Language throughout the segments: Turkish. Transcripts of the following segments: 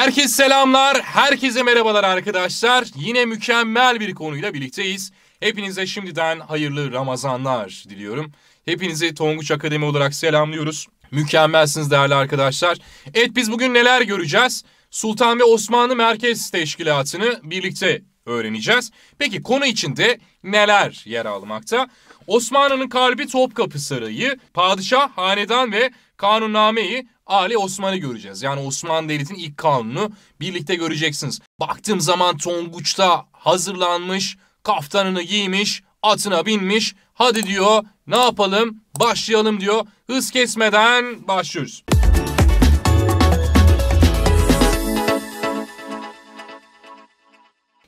Herkes selamlar, herkese merhabalar arkadaşlar. Yine mükemmel bir konuyla birlikteyiz. Hepinize şimdiden hayırlı Ramazanlar diliyorum. Hepinizi Tonguç Akademi olarak selamlıyoruz. Mükemmelsiniz değerli arkadaşlar. Evet biz bugün neler göreceğiz? Sultan ve Osmanlı Merkez Teşkilatı'nı birlikte öğreneceğiz. Peki konu içinde neler yer almakta? Osmanlı'nın kalbi Topkapı Sarayı, padişah, hanedan ve kanunnameyi Ali Osman'ı göreceğiz. Yani Osmanlı Devleti'nin ilk kanunu birlikte göreceksiniz. Baktığım zaman Tonguç'ta hazırlanmış, kaftanını giymiş, atına binmiş. Hadi diyor ne yapalım başlayalım diyor. Hız kesmeden başlıyoruz.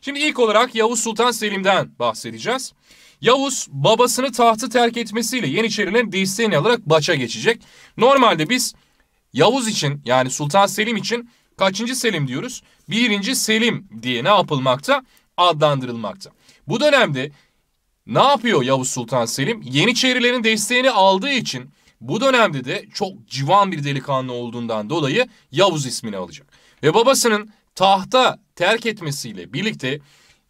Şimdi ilk olarak Yavuz Sultan Selim'den bahsedeceğiz. Yavuz babasını tahtı terk etmesiyle Yeniçerilerin desteğini alarak Baç'a geçecek. Normalde biz Yavuz için yani Sultan Selim için kaçıncı Selim diyoruz? Birinci Selim diye ne yapılmakta? Adlandırılmakta. Bu dönemde ne yapıyor Yavuz Sultan Selim? Yeniçerilerin desteğini aldığı için bu dönemde de çok civan bir delikanlı olduğundan dolayı Yavuz ismini alacak. Ve babasının tahta terk etmesiyle birlikte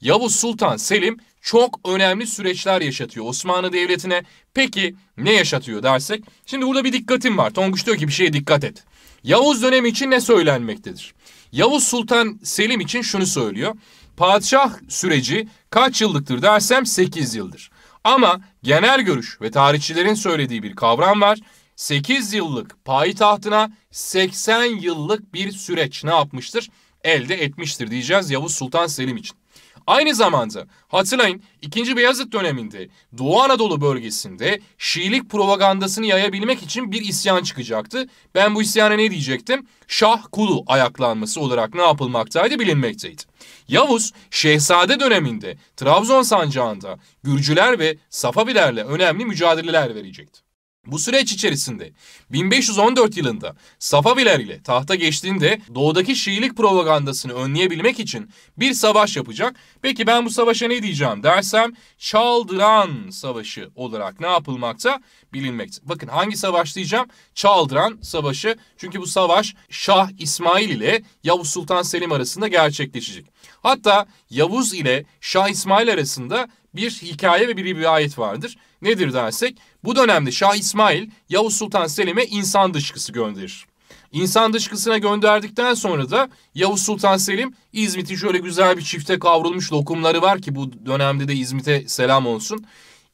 Yavuz Sultan Selim çok önemli süreçler yaşatıyor Osmanlı Devleti'ne. Peki ne yaşatıyor dersek? Şimdi burada bir dikkatim var. Tonguç diyor ki bir şeye dikkat et. Yavuz dönemi için ne söylenmektedir? Yavuz Sultan Selim için şunu söylüyor. Padişah süreci kaç yıllıktır dersem 8 yıldır. Ama genel görüş ve tarihçilerin söylediği bir kavram var. 8 yıllık payitahtına 80 yıllık bir süreç ne yapmıştır? Elde etmiştir diyeceğiz Yavuz Sultan Selim için. Aynı zamanda hatırlayın 2. Beyazıt döneminde Doğu Anadolu bölgesinde Şiilik propagandasını yayabilmek için bir isyan çıkacaktı. Ben bu isyana ne diyecektim? Şah kulu ayaklanması olarak ne yapılmaktaydı bilinmekteydi. Yavuz Şehzade döneminde Trabzon sancağında Gürcüler ve Safavilerle önemli mücadeleler verecekti. Bu süreç içerisinde 1514 yılında Safaviler ile tahta geçtiğinde doğudaki Şiilik propagandasını önleyebilmek için bir savaş yapacak. Peki ben bu savaşa ne diyeceğim dersem Çaldıran Savaşı olarak ne yapılmakta bilinmekte. Bakın hangi savaş diyeceğim? Çaldıran Savaşı. Çünkü bu savaş Şah İsmail ile Yavuz Sultan Selim arasında gerçekleşecek. Hatta Yavuz ile Şah İsmail arasında bir hikaye ve bir rivayet vardır. Nedir dersek bu dönemde Şah İsmail Yavuz Sultan Selim'e insan dışkısı gönderir. İnsan dışkısına gönderdikten sonra da Yavuz Sultan Selim İzmit'i şöyle güzel bir çifte kavrulmuş lokumları var ki bu dönemde de İzmit'e selam olsun.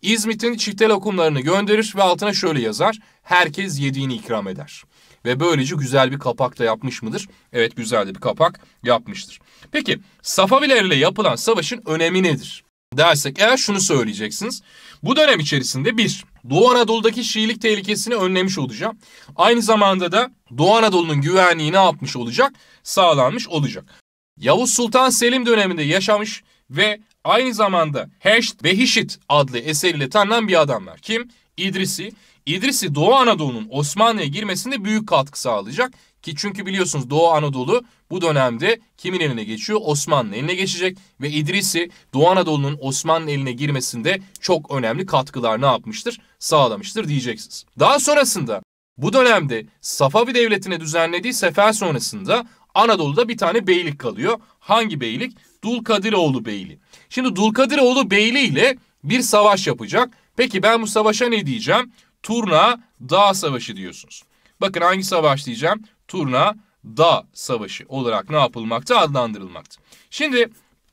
İzmit'in çifte lokumlarını gönderir ve altına şöyle yazar. Herkes yediğini ikram eder. Ve böylece güzel bir kapak da yapmış mıdır? Evet güzel de bir kapak yapmıştır. Peki Safavilerle yapılan savaşın önemi nedir? Dersek eğer şunu söyleyeceksiniz. Bu dönem içerisinde bir, Doğu Anadolu'daki Şiilik tehlikesini önlemiş olacağım. Aynı zamanda da Doğu Anadolu'nun güvenliğini yapmış olacak? Sağlanmış olacak. Yavuz Sultan Selim döneminde yaşamış ve aynı zamanda Heşt ve Hişit adlı eseriyle tanınan bir adam var. Kim? İdrisi. İdrisi Doğu Anadolu'nun Osmanlı'ya girmesinde büyük katkı sağlayacak. Ki çünkü biliyorsunuz Doğu Anadolu bu dönemde kimin eline geçiyor? Osmanlı eline geçecek ve İdrisi Doğu Anadolu'nun Osmanlı eline girmesinde çok önemli katkılar ne yapmıştır? Sağlamıştır diyeceksiniz. Daha sonrasında bu dönemde Safavi Devleti'ne düzenlediği sefer sonrasında Anadolu'da bir tane beylik kalıyor. Hangi beylik? Dulkadiroğlu Beyliği. Şimdi Dulkadiroğlu Beyliği ile bir savaş yapacak. Peki ben bu savaşa ne diyeceğim? Turna Dağ Savaşı diyorsunuz. Bakın hangi savaş diyeceğim? Turna Da Savaşı olarak ne yapılmakta adlandırılmakta. Şimdi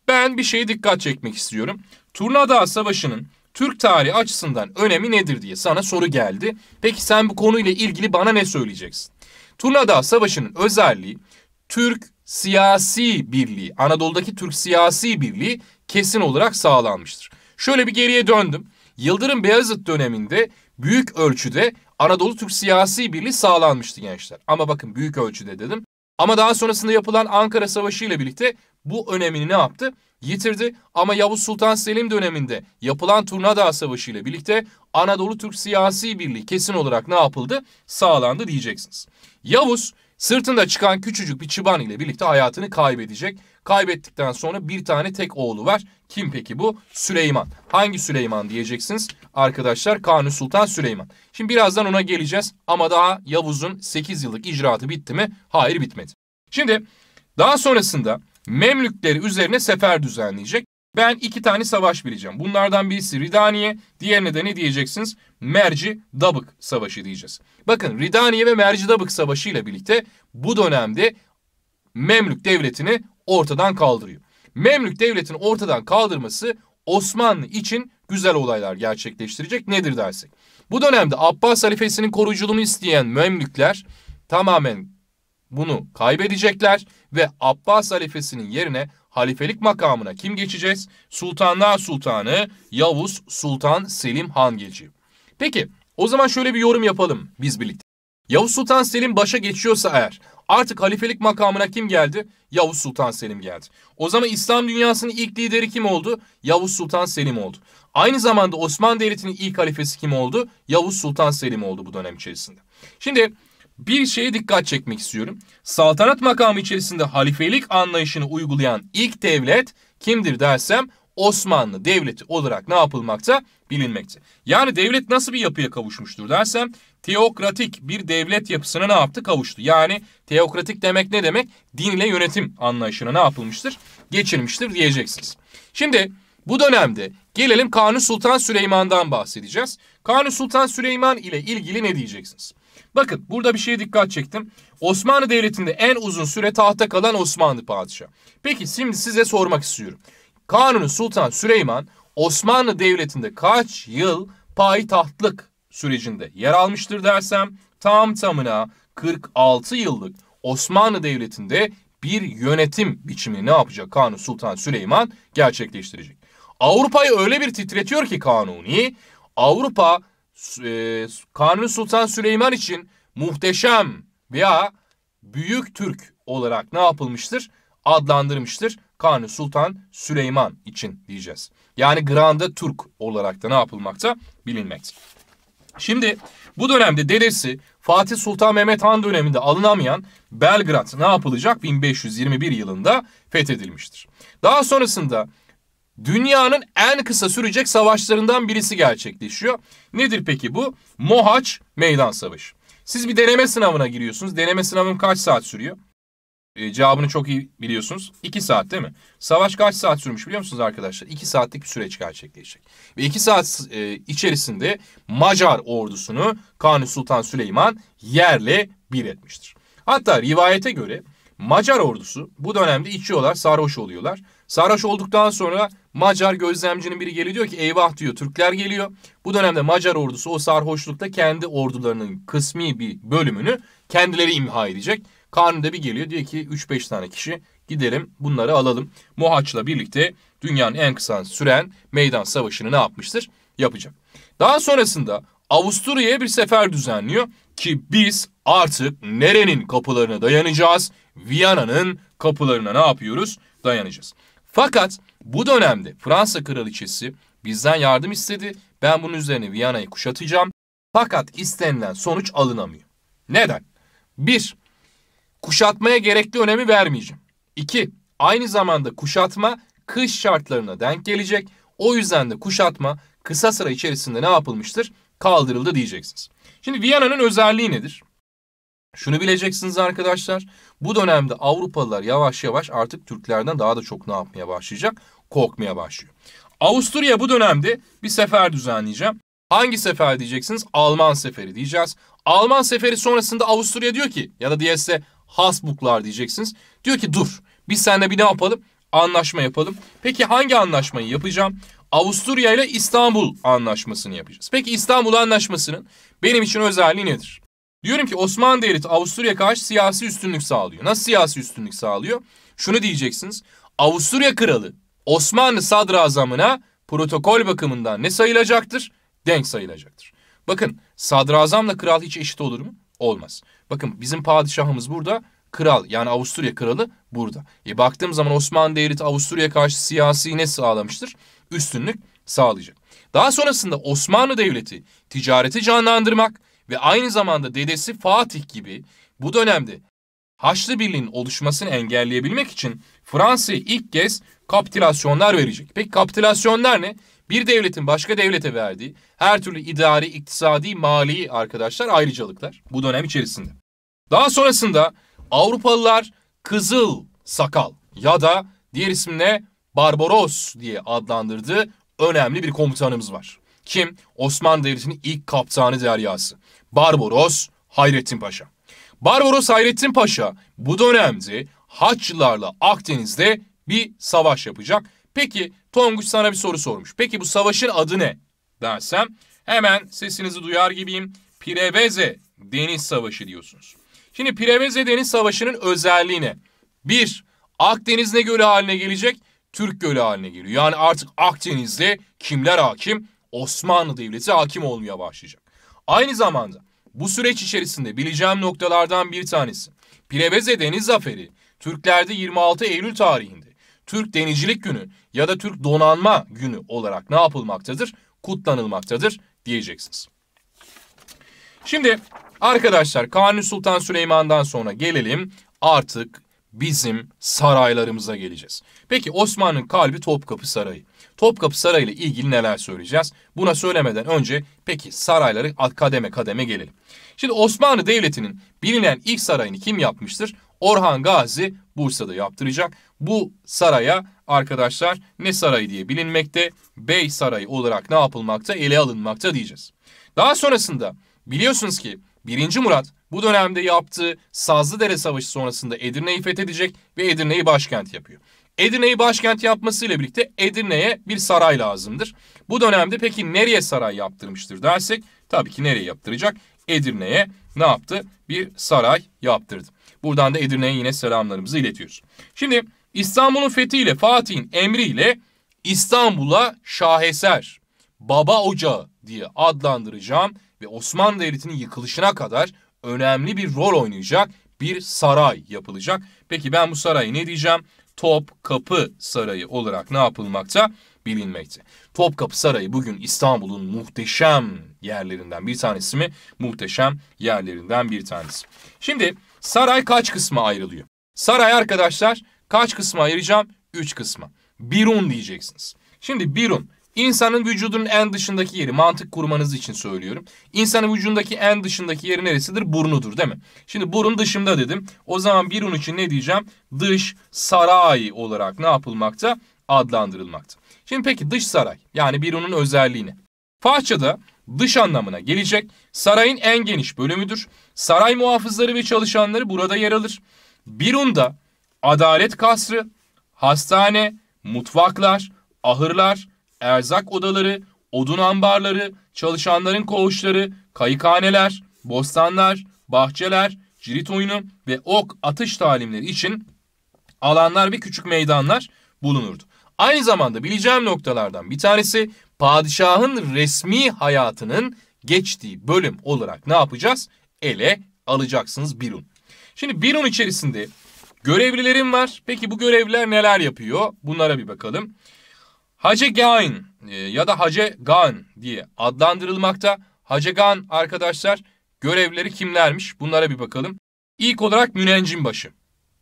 ben bir şeye dikkat çekmek istiyorum. Turna Dağ Savaşı'nın Türk tarihi açısından önemi nedir diye sana soru geldi. Peki sen bu konuyla ilgili bana ne söyleyeceksin? Turna Dağ Savaşı'nın özelliği Türk siyasi birliği, Anadolu'daki Türk siyasi birliği kesin olarak sağlanmıştır. Şöyle bir geriye döndüm. Yıldırım Beyazıt döneminde büyük ölçüde Anadolu Türk siyasi birliği sağlanmıştı gençler. Ama bakın büyük ölçüde dedim. Ama daha sonrasında yapılan Ankara Savaşı ile birlikte bu önemini ne yaptı? Yitirdi ama Yavuz Sultan Selim döneminde yapılan Turnadağ Savaşı ile birlikte Anadolu Türk Siyasi Birliği kesin olarak ne yapıldı? Sağlandı diyeceksiniz. Yavuz Sırtında çıkan küçücük bir çıban ile birlikte hayatını kaybedecek. Kaybettikten sonra bir tane tek oğlu var. Kim peki bu? Süleyman. Hangi Süleyman diyeceksiniz arkadaşlar? Kanuni Sultan Süleyman. Şimdi birazdan ona geleceğiz ama daha Yavuz'un 8 yıllık icraatı bitti mi? Hayır bitmedi. Şimdi daha sonrasında Memlükleri üzerine sefer düzenleyecek. Ben iki tane savaş bileceğim. Bunlardan birisi Ridaniye, diğerine de ne diyeceksiniz? Merci-Dabık Savaşı diyeceğiz. Bakın Ridaniye ve Merci-Dabık Savaşı ile birlikte bu dönemde Memlük Devleti'ni ortadan kaldırıyor. Memlük Devleti'ni ortadan kaldırması Osmanlı için güzel olaylar gerçekleştirecek nedir dersek. Bu dönemde Abbas halifesinin koruyuculuğunu isteyen Memlükler tamamen bunu kaybedecekler ve Abbas halifesinin yerine halifelik makamına kim geçeceğiz? Sultanlar Sultanı Yavuz Sultan Selim Han geçiyor. Peki o zaman şöyle bir yorum yapalım biz birlikte. Yavuz Sultan Selim başa geçiyorsa eğer artık halifelik makamına kim geldi? Yavuz Sultan Selim geldi. O zaman İslam dünyasının ilk lideri kim oldu? Yavuz Sultan Selim oldu. Aynı zamanda Osmanlı Devleti'nin ilk halifesi kim oldu? Yavuz Sultan Selim oldu bu dönem içerisinde. Şimdi bir şeye dikkat çekmek istiyorum. Saltanat makamı içerisinde halifelik anlayışını uygulayan ilk devlet kimdir dersem Osmanlı Devleti olarak ne yapılmakta? Bilinmekte. Yani devlet nasıl bir yapıya kavuşmuştur dersem teokratik bir devlet yapısına ne yaptı? Kavuştu. Yani teokratik demek ne demek? Dinle yönetim anlayışına ne yapılmıştır? Geçilmiştir diyeceksiniz. Şimdi bu dönemde gelelim Kanuni Sultan Süleyman'dan bahsedeceğiz. Kanuni Sultan Süleyman ile ilgili ne diyeceksiniz? Bakın burada bir şeye dikkat çektim. Osmanlı Devleti'nde en uzun süre tahta kalan Osmanlı padişahı. Peki şimdi size sormak istiyorum. Kanuni Sultan Süleyman Osmanlı Devleti'nde kaç yıl payitahtlık sürecinde yer almıştır dersem tam tamına 46 yıllık Osmanlı Devleti'nde bir yönetim biçimini ne yapacak Kanuni Sultan Süleyman gerçekleştirecek. Avrupa'yı öyle bir titretiyor ki Kanuni Avrupa e, Kanuni Sultan Süleyman için muhteşem veya büyük Türk olarak ne yapılmıştır? Adlandırmıştır Kanuni Sultan Süleyman için diyeceğiz. Yani granda Türk olarak da ne yapılmakta? Bilinmekte. Şimdi bu dönemde dedesi Fatih Sultan Mehmet Han döneminde alınamayan Belgrad ne yapılacak? 1521 yılında fethedilmiştir. Daha sonrasında dünyanın en kısa sürecek savaşlarından birisi gerçekleşiyor. Nedir peki bu? Mohaç Meydan Savaşı. Siz bir deneme sınavına giriyorsunuz. Deneme sınavım kaç saat sürüyor? E, cevabını çok iyi biliyorsunuz. 2 saat değil mi? Savaş kaç saat sürmüş biliyor musunuz arkadaşlar? 2 saatlik bir süreç gerçekleşecek. Ve 2 saat e, içerisinde Macar ordusunu Kanuni Sultan Süleyman yerle bir etmiştir. Hatta rivayete göre Macar ordusu bu dönemde içiyorlar, sarhoş oluyorlar Sarhoş olduktan sonra Macar gözlemcinin biri geliyor diyor ki eyvah diyor Türkler geliyor. Bu dönemde Macar ordusu o sarhoşlukta kendi ordularının kısmi bir bölümünü kendileri imha edecek. Kanun da bir geliyor diyor ki 3-5 tane kişi gidelim bunları alalım. Mohaç'la birlikte dünyanın en kısa süren meydan savaşını ne yapmıştır? Yapacak. Daha sonrasında Avusturya'ya bir sefer düzenliyor ki biz artık nerenin kapılarına dayanacağız? Viyana'nın kapılarına ne yapıyoruz? Dayanacağız. Fakat bu dönemde Fransa kraliçesi bizden yardım istedi. Ben bunun üzerine Viyana'yı kuşatacağım. Fakat istenilen sonuç alınamıyor. Neden? Bir, kuşatmaya gerekli önemi vermeyeceğim. İki, aynı zamanda kuşatma kış şartlarına denk gelecek. O yüzden de kuşatma kısa sıra içerisinde ne yapılmıştır? Kaldırıldı diyeceksiniz. Şimdi Viyana'nın özelliği nedir? Şunu bileceksiniz arkadaşlar. Bu dönemde Avrupalılar yavaş yavaş artık Türklerden daha da çok ne yapmaya başlayacak? Korkmaya başlıyor. Avusturya bu dönemde bir sefer düzenleyeceğim. Hangi sefer diyeceksiniz? Alman seferi diyeceğiz. Alman seferi sonrasında Avusturya diyor ki ya da diyese Hasbuklar diyeceksiniz. Diyor ki dur biz seninle bir ne yapalım? Anlaşma yapalım. Peki hangi anlaşmayı yapacağım? Avusturya ile İstanbul Anlaşması'nı yapacağız. Peki İstanbul Anlaşması'nın benim için özelliği nedir? Diyorum ki Osmanlı Devleti Avusturya karşı siyasi üstünlük sağlıyor. Nasıl siyasi üstünlük sağlıyor? Şunu diyeceksiniz. Avusturya Kralı Osmanlı Sadrazamına protokol bakımından ne sayılacaktır? Denk sayılacaktır. Bakın sadrazamla kral hiç eşit olur mu? Olmaz. Bakın bizim padişahımız burada kral yani Avusturya kralı burada. E baktığım zaman Osmanlı Devleti Avusturya karşı siyasi ne sağlamıştır? Üstünlük sağlayacak. Daha sonrasında Osmanlı Devleti ticareti canlandırmak, ve aynı zamanda dedesi Fatih gibi bu dönemde Haçlı Birliği'nin oluşmasını engelleyebilmek için Fransa'ya ilk kez kapitülasyonlar verecek. Peki kapitülasyonlar ne? Bir devletin başka devlete verdiği her türlü idari, iktisadi, mali arkadaşlar ayrıcalıklar bu dönem içerisinde. Daha sonrasında Avrupalılar kızıl sakal ya da diğer isimle Barbaros diye adlandırdığı önemli bir komutanımız var. Kim? Osmanlı Devleti'nin ilk kaptanı deryası. Barbaros Hayrettin Paşa. Barbaros Hayrettin Paşa bu dönemde Haçlılarla Akdeniz'de bir savaş yapacak. Peki Tonguç sana bir soru sormuş. Peki bu savaşın adı ne dersem hemen sesinizi duyar gibiyim. Pireveze Deniz Savaşı diyorsunuz. Şimdi Pireveze Deniz Savaşı'nın özelliği ne? Bir, Akdeniz ne gölü haline gelecek? Türk gölü haline geliyor. Yani artık Akdeniz'de kimler hakim? Osmanlı Devleti hakim olmaya başlayacak. Aynı zamanda bu süreç içerisinde bileceğim noktalardan bir tanesi. Pireveze Deniz Zaferi Türklerde 26 Eylül tarihinde Türk Denizcilik Günü ya da Türk Donanma Günü olarak ne yapılmaktadır? Kutlanılmaktadır diyeceksiniz. Şimdi arkadaşlar Kanuni Sultan Süleyman'dan sonra gelelim artık bizim saraylarımıza geleceğiz. Peki Osmanlı'nın kalbi Topkapı Sarayı. Topkapı Sarayı ile ilgili neler söyleyeceğiz? Buna söylemeden önce peki sarayları kademe kademe gelelim. Şimdi Osmanlı Devleti'nin bilinen ilk sarayını kim yapmıştır? Orhan Gazi Bursa'da yaptıracak. Bu saraya arkadaşlar ne sarayı diye bilinmekte, Bey Sarayı olarak ne yapılmakta, ele alınmakta diyeceğiz. Daha sonrasında biliyorsunuz ki 1. Murat bu dönemde yaptığı Sazlıdere Savaşı sonrasında Edirne'yi fethedecek ve Edirne'yi başkent yapıyor. Edirne'yi başkent yapmasıyla birlikte Edirne'ye bir saray lazımdır. Bu dönemde peki nereye saray yaptırmıştır dersek tabii ki nereye yaptıracak? Edirne'ye ne yaptı? Bir saray yaptırdı. Buradan da Edirne'ye yine selamlarımızı iletiyoruz. Şimdi İstanbul'un fethiyle Fatih'in emriyle İstanbul'a şaheser, baba ocağı diye adlandıracağım ve Osmanlı Devleti'nin yıkılışına kadar önemli bir rol oynayacak bir saray yapılacak. Peki ben bu sarayı ne diyeceğim? Topkapı Sarayı olarak ne yapılmakta? bilinmekte. Topkapı Sarayı bugün İstanbul'un muhteşem yerlerinden bir tanesi mi? Muhteşem yerlerinden bir tanesi. Şimdi saray kaç kısma ayrılıyor? Saray arkadaşlar kaç kısma ayıracağım? Üç kısma. Birun diyeceksiniz. Şimdi birun İnsanın vücudunun en dışındaki yeri mantık kurmanız için söylüyorum. İnsanın vücudundaki en dışındaki yeri neresidir? Burnudur değil mi? Şimdi burun dışında dedim. O zaman bir un için ne diyeceğim? Dış saray olarak ne yapılmakta? Adlandırılmakta. Şimdi peki dış saray yani bir unun özelliğini. Fahçada dış anlamına gelecek sarayın en geniş bölümüdür. Saray muhafızları ve çalışanları burada yer alır. Bir Birun'da adalet kasrı, hastane, mutfaklar, ahırlar, erzak odaları, odun ambarları, çalışanların koğuşları, kayıkhaneler, bostanlar, bahçeler, cirit oyunu ve ok atış talimleri için alanlar ve küçük meydanlar bulunurdu. Aynı zamanda bileceğim noktalardan bir tanesi padişahın resmi hayatının geçtiği bölüm olarak ne yapacağız? Ele alacaksınız Birun. Şimdi Birun içerisinde görevlilerim var. Peki bu görevliler neler yapıyor? Bunlara bir bakalım. Hacı Hacegain e, ya da Hacı Gan diye adlandırılmakta. Hacı Gan arkadaşlar görevleri kimlermiş? Bunlara bir bakalım. İlk olarak münencim başı.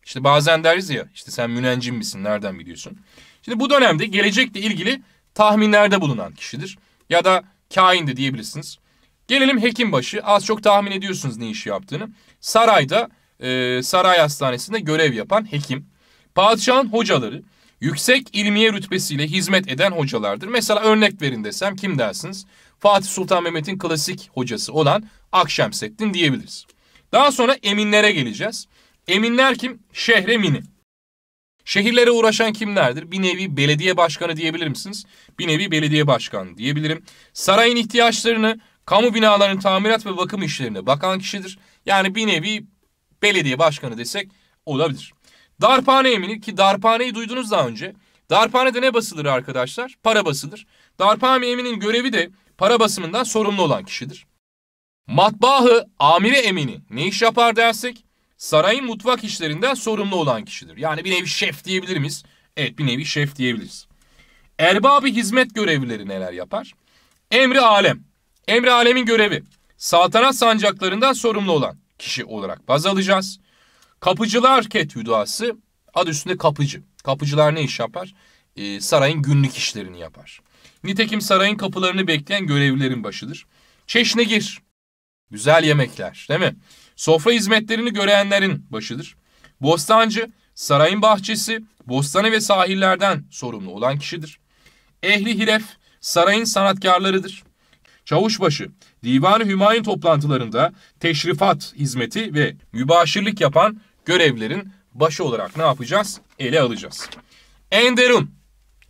İşte bazen deriz ya işte sen münencim misin nereden biliyorsun? Şimdi bu dönemde gelecekle ilgili tahminlerde bulunan kişidir. Ya da kain de diyebilirsiniz. Gelelim hekimbaşı. Az çok tahmin ediyorsunuz ne iş yaptığını. Sarayda, e, saray hastanesinde görev yapan hekim. Padişahın hocaları yüksek ilmiye rütbesiyle hizmet eden hocalardır. Mesela örnek verin desem kim dersiniz? Fatih Sultan Mehmet'in klasik hocası olan Akşemseddin diyebiliriz. Daha sonra eminlere geleceğiz. Eminler kim? Şehremini. Şehirlere uğraşan kimlerdir? Bir nevi belediye başkanı diyebilir misiniz? Bir nevi belediye başkanı diyebilirim. Sarayın ihtiyaçlarını, kamu binalarının tamirat ve bakım işlerine bakan kişidir. Yani bir nevi belediye başkanı desek olabilir. Darphane emini ki darphaneyi duydunuz daha önce. Darphanede ne basılır arkadaşlar? Para basılır. Darphane eminin görevi de para basımından sorumlu olan kişidir. Matbaahı amire emini ne iş yapar dersek? Sarayın mutfak işlerinden sorumlu olan kişidir. Yani bir nevi şef diyebilir miyiz? Evet bir nevi şef diyebiliriz. Erbabı hizmet görevlileri neler yapar? Emri alem. Emri alemin görevi. Saltanat sancaklarından sorumlu olan kişi olarak baz alacağız. Kapıcılar ketüdası adı üstünde kapıcı. Kapıcılar ne iş yapar? Ee, sarayın günlük işlerini yapar. Nitekim sarayın kapılarını bekleyen görevlilerin başıdır. Çeşne gir. Güzel yemekler değil mi? Sofra hizmetlerini görenlerin başıdır. Bostancı, sarayın bahçesi, bostanı ve sahillerden sorumlu olan kişidir. Ehli hilef, sarayın sanatkarlarıdır. Çavuşbaşı, divanı ı Hümayun toplantılarında teşrifat hizmeti ve mübaşirlik yapan görevlerin başı olarak ne yapacağız? Ele alacağız. Enderun,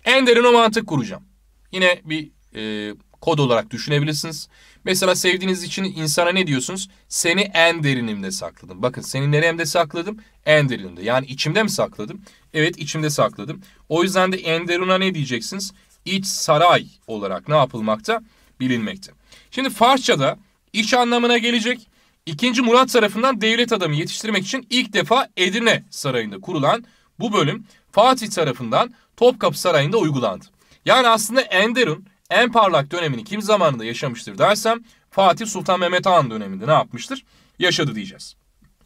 derin. o mantık kuracağım. Yine bir e, kod olarak düşünebilirsiniz. Mesela sevdiğiniz için insana ne diyorsunuz? Seni en sakladım. Bakın seni neremde sakladım? En Yani içimde mi sakladım? Evet içimde sakladım. O yüzden de Enderun'a ne diyeceksiniz? İç saray olarak ne yapılmakta? Bilinmekte. Şimdi Farsça'da iç anlamına gelecek. 2. Murat tarafından devlet adamı yetiştirmek için ilk defa Edirne Sarayı'nda kurulan bu bölüm Fatih tarafından Topkapı Sarayı'nda uygulandı. Yani aslında Enderun en parlak dönemini kim zamanında yaşamıştır dersem Fatih Sultan Mehmet Han döneminde ne yapmıştır? Yaşadı diyeceğiz.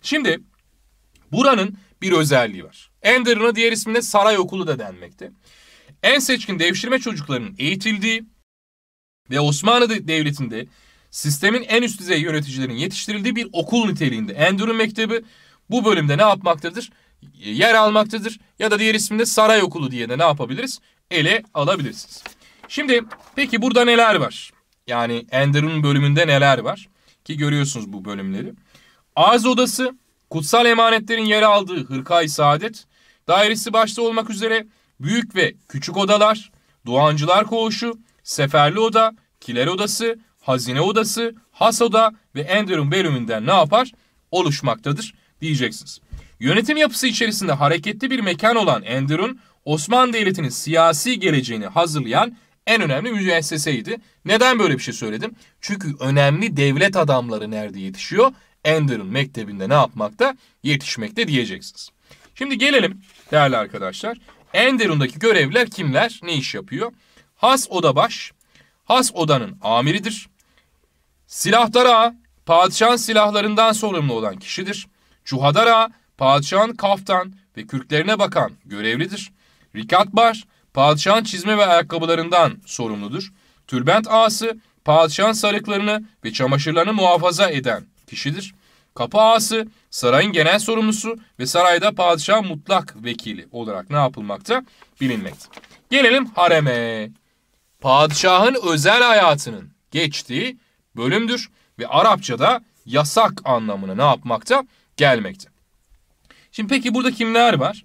Şimdi buranın bir özelliği var. Enderun'a diğer isminde saray okulu da denmekte. En seçkin devşirme çocuklarının eğitildiği ve Osmanlı Devleti'nde sistemin en üst düzey yöneticilerin yetiştirildiği bir okul niteliğinde. Endur'un mektebi bu bölümde ne yapmaktadır? Yer almaktadır ya da diğer isminde saray okulu diye de ne yapabiliriz? Ele alabilirsiniz. Şimdi peki burada neler var? Yani Ender'ın bölümünde neler var? Ki görüyorsunuz bu bölümleri. Arz odası, kutsal emanetlerin yer aldığı hırkay saadet, dairesi başta olmak üzere büyük ve küçük odalar, doğancılar koğuşu, seferli oda, kiler odası, hazine odası, has oda ve Enderun bölümünden ne yapar? Oluşmaktadır diyeceksiniz. Yönetim yapısı içerisinde hareketli bir mekan olan Enderun, Osmanlı Devleti'nin siyasi geleceğini hazırlayan en önemli müesseseydi. Neden böyle bir şey söyledim? Çünkü önemli devlet adamları nerede yetişiyor? Enderun Mektebi'nde ne yapmakta? Yetişmekte diyeceksiniz. Şimdi gelelim değerli arkadaşlar. Enderun'daki görevler kimler? Ne iş yapıyor? Has Oda Baş, Has Oda'nın amiridir. Silahdara padişahın silahlarından sorumlu olan kişidir. Cuhadara padişahın kaftan ve kürklerine bakan görevlidir. Rikatbar padişahın çizme ve ayakkabılarından sorumludur. Türbent ağası padişahın sarıklarını ve çamaşırlarını muhafaza eden kişidir. Kapı ağası sarayın genel sorumlusu ve sarayda padişah mutlak vekili olarak ne yapılmakta bilinmektedir. Gelelim hareme. Padişahın özel hayatının geçtiği bölümdür ve Arapçada yasak anlamına ne yapmakta? Gelmekte. Şimdi peki burada kimler var?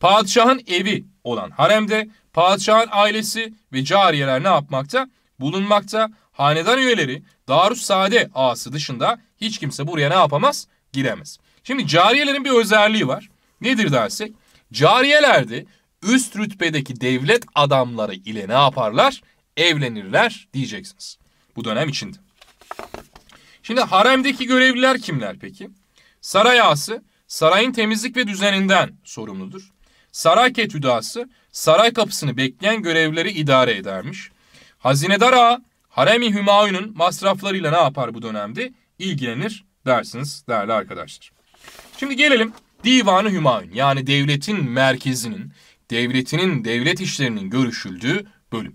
Padişahın evi olan haremde padişahın ailesi ve cariyeler ne yapmakta? Bulunmakta. Hanedan üyeleri darus sade ağası dışında hiç kimse buraya ne yapamaz? Giremez. Şimdi cariyelerin bir özelliği var. Nedir dersek? Cariyelerde üst rütbedeki devlet adamları ile ne yaparlar? Evlenirler diyeceksiniz. Bu dönem içinde. Şimdi haremdeki görevliler kimler peki? Saray ağası sarayın temizlik ve düzeninden sorumludur. Saray ketüdası saray kapısını bekleyen görevlileri idare edermiş. Hazinedar ağa harem Hümayun'un masraflarıyla ne yapar bu dönemde? İlgilenir dersiniz değerli arkadaşlar. Şimdi gelelim Divanı Hümayun yani devletin merkezinin, devletinin devlet işlerinin görüşüldüğü bölüm.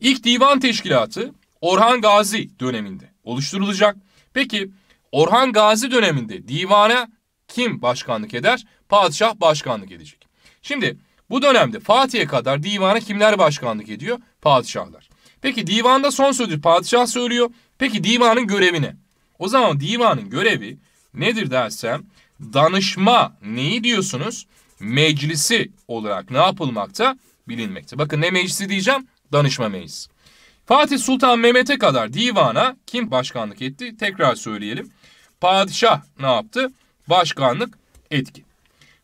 İlk divan teşkilatı Orhan Gazi döneminde oluşturulacak. Peki Orhan Gazi döneminde divana kim başkanlık eder? Padişah başkanlık edecek. Şimdi bu dönemde Fatih'e kadar divana kimler başkanlık ediyor? Padişahlar. Peki divanda son sözü padişah söylüyor. Peki divanın görevi ne? O zaman divanın görevi nedir dersem danışma neyi diyorsunuz? Meclisi olarak ne yapılmakta? Bilinmekte. Bakın ne meclisi diyeceğim? Danışma meclisi. Fatih Sultan Mehmet'e kadar divana kim başkanlık etti? Tekrar söyleyelim. Padişah ne yaptı? Başkanlık etki.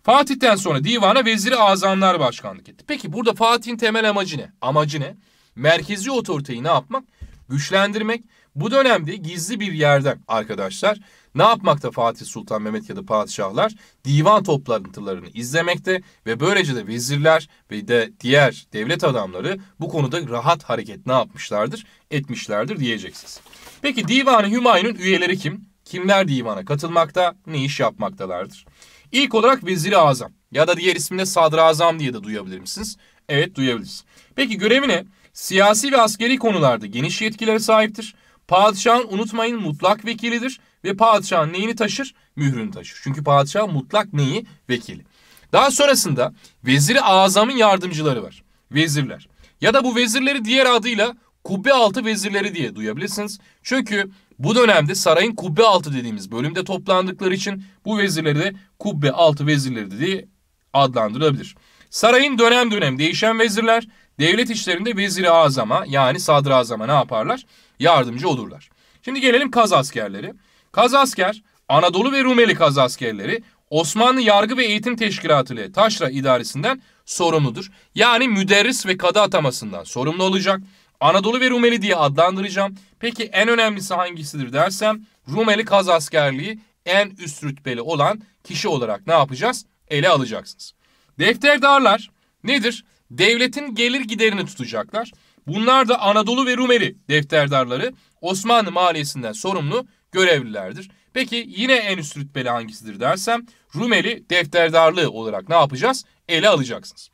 Fatih'ten sonra divana veziri azamlar başkanlık etti. Peki burada Fatih'in temel amacı ne? Amacı ne? Merkezi otoriteyi ne yapmak? Güçlendirmek bu dönemde gizli bir yerden arkadaşlar ne yapmakta Fatih Sultan Mehmet ya da padişahlar? Divan toplantılarını izlemekte ve böylece de vezirler ve de diğer devlet adamları bu konuda rahat hareket ne yapmışlardır? Etmişlerdir diyeceksiniz. Peki divan Hümayun'un üyeleri kim? Kimler divana katılmakta, ne iş yapmaktalardır? İlk olarak Vezir-i Azam ya da diğer isminde Sadrazam diye de duyabilir misiniz? Evet duyabiliriz. Peki görevi ne? Siyasi ve askeri konularda geniş yetkilere sahiptir. Padişahın unutmayın mutlak vekilidir ve padişahın neyini taşır? Mührünü taşır. Çünkü padişah mutlak neyi? Vekili. Daha sonrasında veziri azamın yardımcıları var. Vezirler. Ya da bu vezirleri diğer adıyla kubbe altı vezirleri diye duyabilirsiniz. Çünkü bu dönemde sarayın kubbe altı dediğimiz bölümde toplandıkları için bu vezirleri de kubbe altı vezirleri diye adlandırılabilir. Sarayın dönem dönem değişen vezirler Devlet işlerinde veziri azama yani sadrazama ne yaparlar? Yardımcı olurlar. Şimdi gelelim Kaz askerleri. Kaz asker, Anadolu ve Rumeli Kaz askerleri Osmanlı Yargı ve Eğitim Teşkilatı ile Taşra idaresinden sorumludur. Yani müderris ve kadı atamasından sorumlu olacak. Anadolu ve Rumeli diye adlandıracağım. Peki en önemlisi hangisidir dersem Rumeli Kaz askerliği en üst rütbeli olan kişi olarak ne yapacağız? Ele alacaksınız. Defterdarlar nedir? devletin gelir giderini tutacaklar. Bunlar da Anadolu ve Rumeli defterdarları Osmanlı maliyesinden sorumlu görevlilerdir. Peki yine en üst rütbeli hangisidir dersem Rumeli defterdarlığı olarak ne yapacağız? Ele alacaksınız.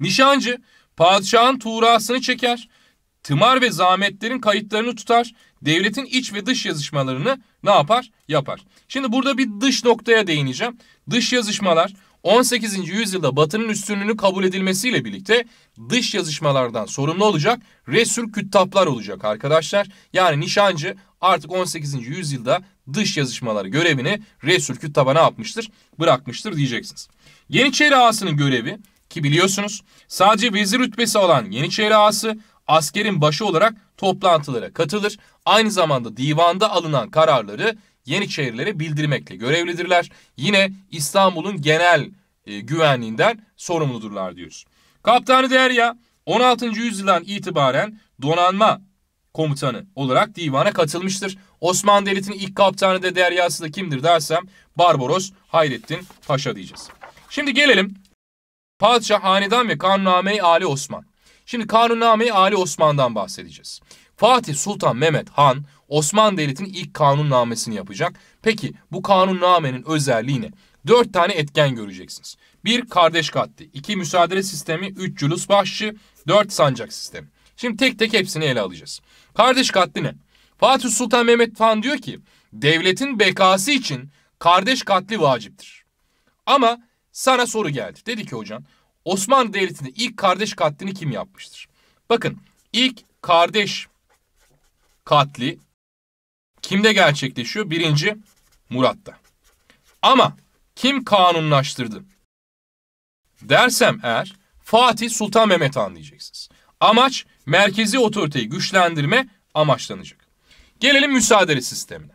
Nişancı padişahın tuğrasını çeker, tımar ve zahmetlerin kayıtlarını tutar, devletin iç ve dış yazışmalarını ne yapar? Yapar. Şimdi burada bir dış noktaya değineceğim. Dış yazışmalar 18. yüzyılda Batı'nın üstünlüğünü kabul edilmesiyle birlikte dış yazışmalardan sorumlu olacak resul küttaplar olacak arkadaşlar. Yani nişancı artık 18. yüzyılda dış yazışmaları görevini resul küttaba ne yapmıştır? Bırakmıştır diyeceksiniz. Yeniçeri ağasının görevi ki biliyorsunuz sadece vezir rütbesi olan Yeniçeri ağası askerin başı olarak toplantılara katılır. Aynı zamanda divanda alınan kararları Yeniçerilere bildirmekle görevlidirler. Yine İstanbul'un genel e, güvenliğinden sorumludurlar diyoruz. Kaptanı Derya 16. yüzyıldan itibaren donanma komutanı olarak divana katılmıştır. Osmanlı Devleti'nin ilk kaptanı da deryası da kimdir dersem Barbaros Hayrettin Paşa diyeceğiz. Şimdi gelelim Padişah Hanedan ve Kanunname-i Ali Osman. Şimdi Kanunname-i Ali Osman'dan bahsedeceğiz. Fatih Sultan Mehmet Han Osmanlı Devleti'nin ilk kanunnamesini yapacak. Peki bu kanunnamenin özelliği ne? Dört tane etken göreceksiniz. Bir kardeş katli, iki müsaadele sistemi, üç cülus başçı, dört sancak sistemi. Şimdi tek tek hepsini ele alacağız. Kardeş katli ne? Fatih Sultan Mehmet Han diyor ki devletin bekası için kardeş katli vaciptir. Ama sana soru geldi. Dedi ki hocam Osmanlı Devleti'nde ilk kardeş katlini kim yapmıştır? Bakın ilk kardeş katli Kimde gerçekleşiyor? Birinci Murat'ta. Ama kim kanunlaştırdı? Dersem eğer Fatih Sultan Mehmet Han diyeceksiniz. Amaç merkezi otoriteyi güçlendirme amaçlanacak. Gelelim müsaadele sistemine.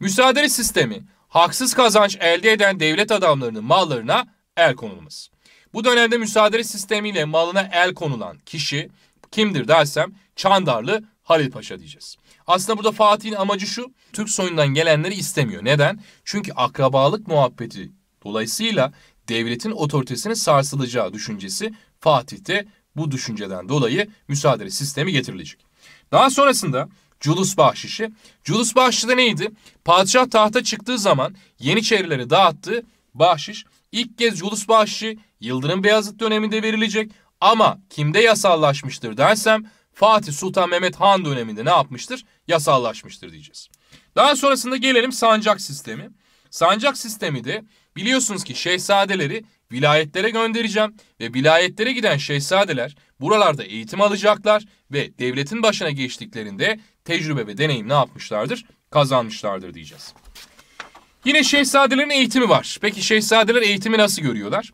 Müsaadele sistemi haksız kazanç elde eden devlet adamlarının mallarına el konulması. Bu dönemde müsaadele sistemiyle malına el konulan kişi kimdir dersem Çandarlı Halil Paşa diyeceğiz. Aslında burada Fatih'in amacı şu. Türk soyundan gelenleri istemiyor. Neden? Çünkü akrabalık muhabbeti dolayısıyla devletin otoritesini sarsılacağı düşüncesi Fatih'te bu düşünceden dolayı müsaade sistemi getirilecek. Daha sonrasında Culus bahşişi. Culus bahşişi de neydi? Padişah tahta çıktığı zaman Yeniçerileri dağıttı. bahşiş. ilk kez Culus bahşişi Yıldırım Beyazıt döneminde verilecek ama kimde yasallaşmıştır dersem Fatih Sultan Mehmet Han döneminde ne yapmıştır? Yasallaşmıştır diyeceğiz. Daha sonrasında gelelim sancak sistemi. Sancak sistemi de biliyorsunuz ki şehzadeleri vilayetlere göndereceğim ve vilayetlere giden şehzadeler buralarda eğitim alacaklar ve devletin başına geçtiklerinde tecrübe ve deneyim ne yapmışlardır? Kazanmışlardır diyeceğiz. Yine şehzadelerin eğitimi var. Peki şehzadeler eğitimi nasıl görüyorlar?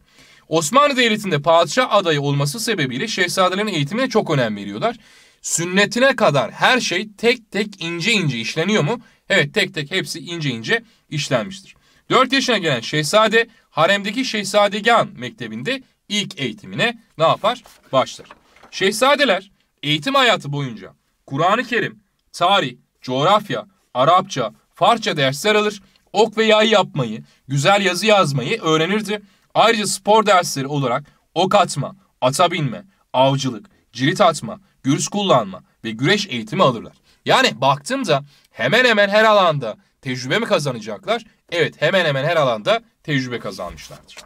Osmanlı Devleti'nde padişah adayı olması sebebiyle şehzadelerin eğitimine çok önem veriyorlar. Sünnetine kadar her şey tek tek ince ince işleniyor mu? Evet tek tek hepsi ince ince işlenmiştir. 4 yaşına gelen şehzade haremdeki şehzadegan mektebinde ilk eğitimine ne yapar? Başlar. Şehzadeler eğitim hayatı boyunca Kur'an-ı Kerim, tarih, coğrafya, Arapça, Farsça dersler alır, ok ve yay yapmayı, güzel yazı yazmayı öğrenirdi. Ayrıca spor dersleri olarak ok atma, ata binme, avcılık, cirit atma, gürs kullanma ve güreş eğitimi alırlar. Yani baktığımda hemen hemen her alanda tecrübe mi kazanacaklar? Evet hemen hemen her alanda tecrübe kazanmışlardır.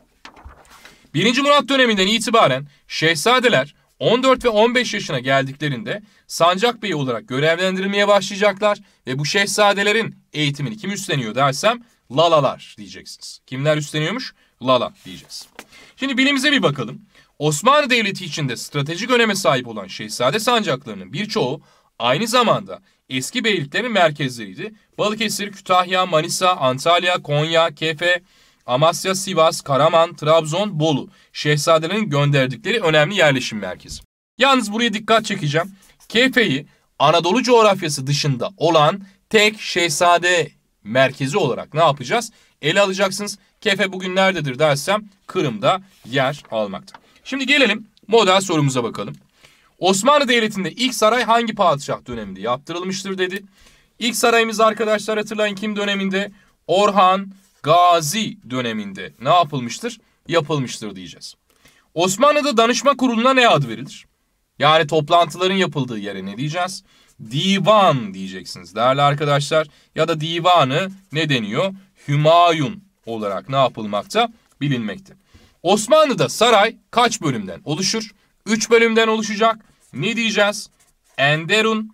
1. Murat döneminden itibaren şehzadeler 14 ve 15 yaşına geldiklerinde sancak beyi olarak görevlendirilmeye başlayacaklar ve bu şehzadelerin eğitimini kim üstleniyor dersem lalalar diyeceksiniz. Kimler üstleniyormuş? lala diyeceğiz. Şimdi bilimize bir bakalım. Osmanlı Devleti içinde stratejik öneme sahip olan şehzade sancaklarının birçoğu aynı zamanda eski beyliklerin merkezleriydi. Balıkesir, Kütahya, Manisa, Antalya, Konya, Kefe, Amasya, Sivas, Karaman, Trabzon, Bolu şehzadelerin gönderdikleri önemli yerleşim merkezi. Yalnız buraya dikkat çekeceğim. Kefe'yi Anadolu coğrafyası dışında olan tek şehzade merkezi olarak ne yapacağız? Ele alacaksınız. Kefe bugün nerededir dersem Kırım'da yer almakta. Şimdi gelelim model sorumuza bakalım. Osmanlı Devleti'nde ilk saray hangi padişah döneminde yaptırılmıştır dedi. İlk sarayımız arkadaşlar hatırlayın kim döneminde? Orhan Gazi döneminde ne yapılmıştır? Yapılmıştır diyeceğiz. Osmanlı'da danışma kuruluna ne ad verilir? Yani toplantıların yapıldığı yere ne diyeceğiz? Divan diyeceksiniz değerli arkadaşlar. Ya da divanı ne deniyor? Hümayun olarak ne yapılmakta? Bilinmekte. Osmanlı'da saray kaç bölümden oluşur? 3 bölümden oluşacak. Ne diyeceğiz? Enderun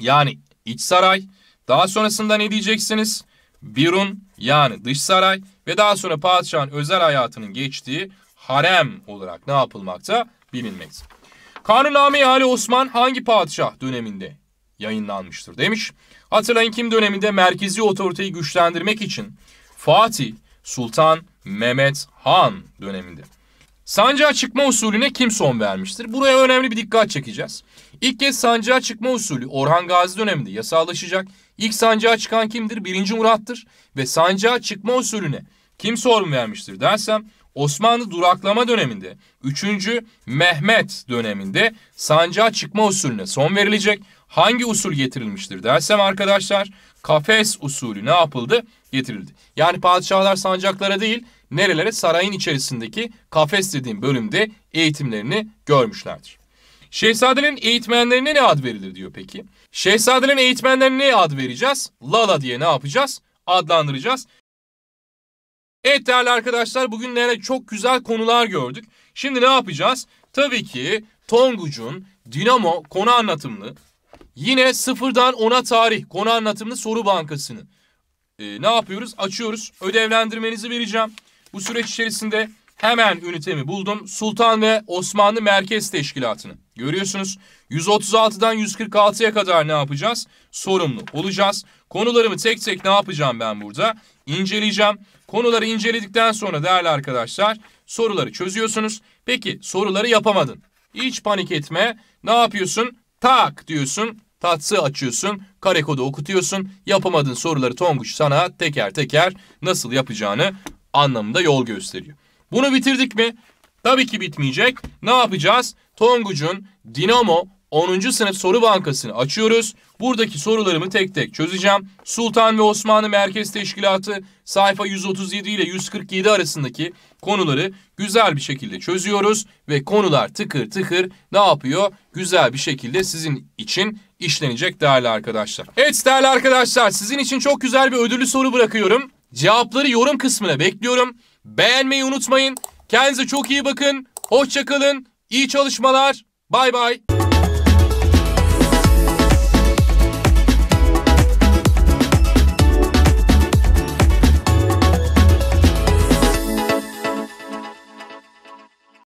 yani iç saray. Daha sonrasında ne diyeceksiniz? Birun yani dış saray ve daha sonra padişahın özel hayatının geçtiği harem olarak ne yapılmakta bilinmekte. Kanunname-i Ali Osman hangi padişah döneminde yayınlanmıştır demiş. Hatırlayın kim döneminde merkezi otoriteyi güçlendirmek için Fatih Sultan Mehmet Han döneminde. Sancağa çıkma usulüne kim son vermiştir? Buraya önemli bir dikkat çekeceğiz. İlk kez sancağa çıkma usulü Orhan Gazi döneminde yasallaşacak. İlk sancağa çıkan kimdir? Birinci Murat'tır. Ve sancağa çıkma usulüne kim son vermiştir dersem Osmanlı duraklama döneminde 3. Mehmet döneminde sancağa çıkma usulüne son verilecek. Hangi usul getirilmiştir dersem arkadaşlar kafes usulü ne yapıldı? Getirildi. Yani padişahlar sancaklara değil nerelere sarayın içerisindeki kafes dediğim bölümde eğitimlerini görmüşlerdir. Şehzadelerin eğitmenlerine ne ad verilir diyor peki. Şehzadelerin eğitmenlerine ne ad vereceğiz? Lala diye ne yapacağız? Adlandıracağız. Evet değerli arkadaşlar bugünlere çok güzel konular gördük. Şimdi ne yapacağız? Tabii ki Tonguç'un Dinamo konu anlatımlı Yine sıfırdan ona tarih konu anlatımlı soru bankasını e, ne yapıyoruz? Açıyoruz. Ödevlendirmenizi vereceğim. Bu süreç içerisinde hemen ünitemi buldum. Sultan ve Osmanlı Merkez Teşkilatı'nı görüyorsunuz. 136'dan 146'ya kadar ne yapacağız? Sorumlu olacağız. Konularımı tek tek ne yapacağım ben burada? İnceleyeceğim. Konuları inceledikten sonra değerli arkadaşlar soruları çözüyorsunuz. Peki soruları yapamadın. Hiç panik etme. Ne yapıyorsun? Tak diyorsun. Tatsı açıyorsun, kare kodu okutuyorsun. Yapamadığın soruları Tonguç sana teker teker nasıl yapacağını anlamında yol gösteriyor. Bunu bitirdik mi? Tabii ki bitmeyecek. Ne yapacağız? Tonguç'un Dinamo 10. sınıf soru bankasını açıyoruz. Buradaki sorularımı tek tek çözeceğim. Sultan ve Osmanlı Merkez Teşkilatı sayfa 137 ile 147 arasındaki konuları güzel bir şekilde çözüyoruz. Ve konular tıkır tıkır ne yapıyor? Güzel bir şekilde sizin için işlenecek değerli arkadaşlar. Evet değerli arkadaşlar sizin için çok güzel bir ödüllü soru bırakıyorum. Cevapları yorum kısmına bekliyorum. Beğenmeyi unutmayın. Kendinize çok iyi bakın. Hoşçakalın. İyi çalışmalar. Bay bay.